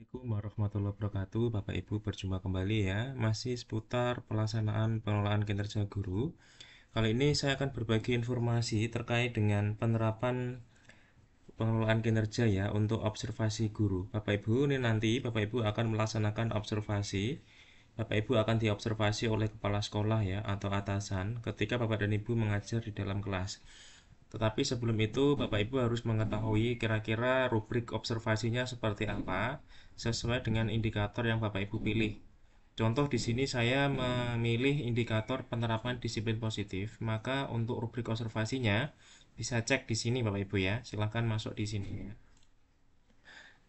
Assalamualaikum warahmatullahi wabarakatuh Bapak Ibu berjumpa kembali ya Masih seputar pelaksanaan pengelolaan kinerja guru Kali ini saya akan berbagi informasi terkait dengan penerapan pengelolaan kinerja ya Untuk observasi guru Bapak Ibu ini nanti Bapak Ibu akan melaksanakan observasi Bapak Ibu akan diobservasi oleh kepala sekolah ya atau atasan ketika Bapak dan Ibu mengajar di dalam kelas tetapi sebelum itu, Bapak Ibu harus mengetahui kira-kira rubrik observasinya seperti apa sesuai dengan indikator yang Bapak Ibu pilih. Contoh di sini saya memilih indikator penerapan disiplin positif, maka untuk rubrik observasinya bisa cek di sini Bapak Ibu ya. Silahkan masuk di sini ya.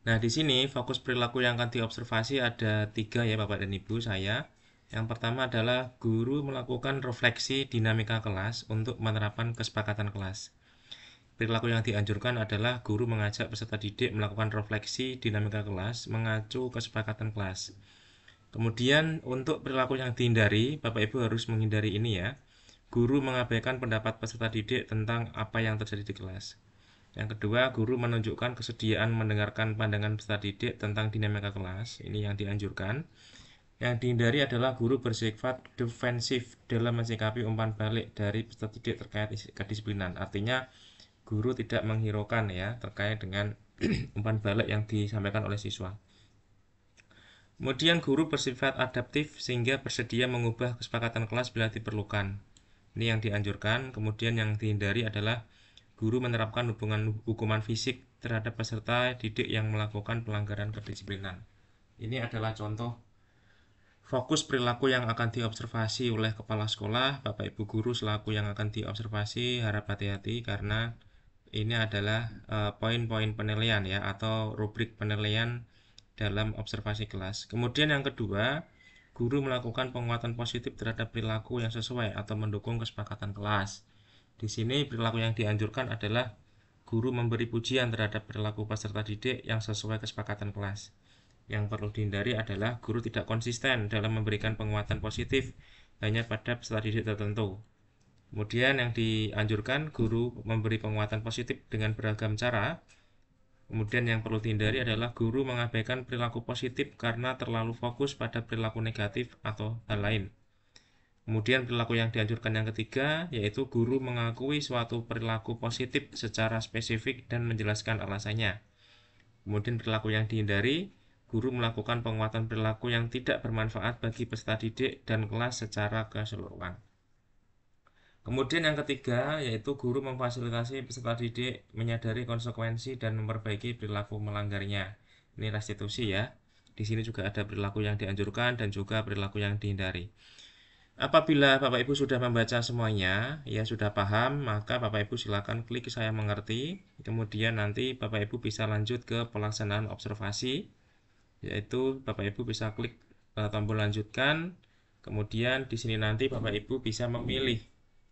Nah, di sini fokus perilaku yang akan diobservasi ada tiga ya Bapak dan Ibu saya. Yang pertama adalah guru melakukan refleksi dinamika kelas untuk menerapkan kesepakatan kelas. Perilaku yang dianjurkan adalah guru mengajak peserta didik melakukan refleksi dinamika kelas mengacu kesepakatan kelas. Kemudian untuk perilaku yang dihindari, Bapak Ibu harus menghindari ini ya. Guru mengabaikan pendapat peserta didik tentang apa yang terjadi di kelas. Yang kedua, guru menunjukkan kesediaan mendengarkan pandangan peserta didik tentang dinamika kelas. Ini yang dianjurkan. Yang dihindari adalah guru bersifat defensif dalam mensikapi umpan balik dari peserta didik terkait kedisiplinan. Artinya guru tidak menghiraukan ya terkait dengan umpan balik yang disampaikan oleh siswa. Kemudian guru bersifat adaptif sehingga bersedia mengubah kesepakatan kelas bila diperlukan. Ini yang dianjurkan. Kemudian yang dihindari adalah guru menerapkan hubungan hukuman fisik terhadap peserta didik yang melakukan pelanggaran kedisiplinan. Ini adalah contoh Fokus perilaku yang akan diobservasi oleh kepala sekolah, Bapak Ibu guru selaku yang akan diobservasi harap hati-hati karena ini adalah eh, poin-poin uh, penilaian ya atau rubrik penilaian dalam observasi kelas. Kemudian yang kedua, guru melakukan penguatan positif terhadap perilaku yang sesuai atau mendukung kesepakatan kelas. Di sini perilaku yang dianjurkan adalah guru memberi pujian terhadap perilaku peserta didik yang sesuai kesepakatan kelas yang perlu dihindari adalah guru tidak konsisten dalam memberikan penguatan positif hanya pada peserta didik tertentu. Kemudian yang dianjurkan guru memberi penguatan positif dengan beragam cara. Kemudian yang perlu dihindari adalah guru mengabaikan perilaku positif karena terlalu fokus pada perilaku negatif atau hal lain. Kemudian perilaku yang dianjurkan yang ketiga yaitu guru mengakui suatu perilaku positif secara spesifik dan menjelaskan alasannya. Kemudian perilaku yang dihindari guru melakukan penguatan perilaku yang tidak bermanfaat bagi peserta didik dan kelas secara keseluruhan. Kemudian yang ketiga yaitu guru memfasilitasi peserta didik menyadari konsekuensi dan memperbaiki perilaku melanggarnya. Ini restitusi ya. Di sini juga ada perilaku yang dianjurkan dan juga perilaku yang dihindari. Apabila Bapak Ibu sudah membaca semuanya, ya sudah paham, maka Bapak Ibu silakan klik saya mengerti. Kemudian nanti Bapak Ibu bisa lanjut ke pelaksanaan observasi yaitu Bapak Ibu bisa klik uh, tombol lanjutkan kemudian di sini nanti Bapak Ibu bisa memilih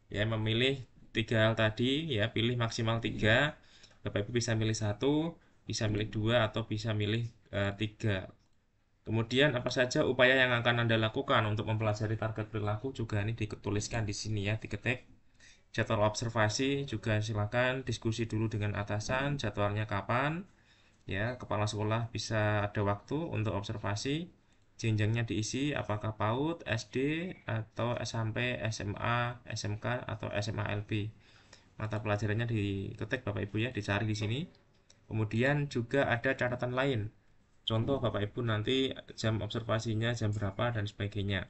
ya memilih tiga hal tadi ya pilih maksimal tiga Bapak Ibu bisa milih satu bisa milih dua atau bisa milih uh, tiga Kemudian apa saja upaya yang akan Anda lakukan untuk mempelajari target perilaku juga ini dituliskan di sini ya, diketik. Jadwal observasi juga silakan diskusi dulu dengan atasan jadwalnya kapan ya kepala sekolah bisa ada waktu untuk observasi jenjangnya diisi apakah PAUD, SD atau SMP, SMA, SMK atau SMA LB. Mata pelajarannya diketik Bapak Ibu ya, dicari di sini. Kemudian juga ada catatan lain. Contoh Bapak Ibu nanti jam observasinya jam berapa dan sebagainya.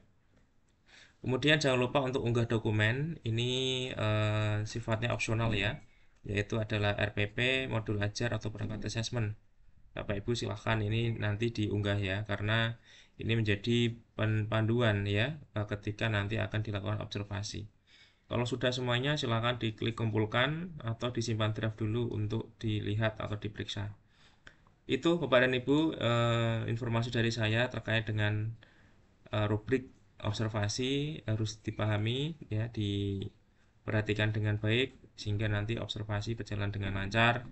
Kemudian jangan lupa untuk unggah dokumen. Ini eh, sifatnya opsional ya, yaitu adalah RPP, modul ajar atau perangkat assessment. Bapak Ibu silahkan ini nanti diunggah ya karena ini menjadi panduan ya eh, ketika nanti akan dilakukan observasi. Kalau sudah semuanya silahkan diklik kumpulkan atau disimpan draft dulu untuk dilihat atau diperiksa. Itu Bapak dan Ibu eh, informasi dari saya terkait dengan eh, rubrik observasi harus dipahami ya diperhatikan dengan baik sehingga nanti observasi berjalan dengan lancar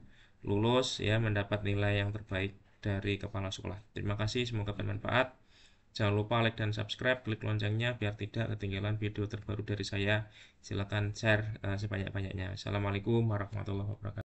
lulus ya mendapat nilai yang terbaik dari kepala sekolah. Terima kasih, semoga bermanfaat. Jangan lupa like dan subscribe, klik loncengnya biar tidak ketinggalan video terbaru dari saya. Silakan share uh, sebanyak-banyaknya. Assalamualaikum warahmatullahi wabarakatuh.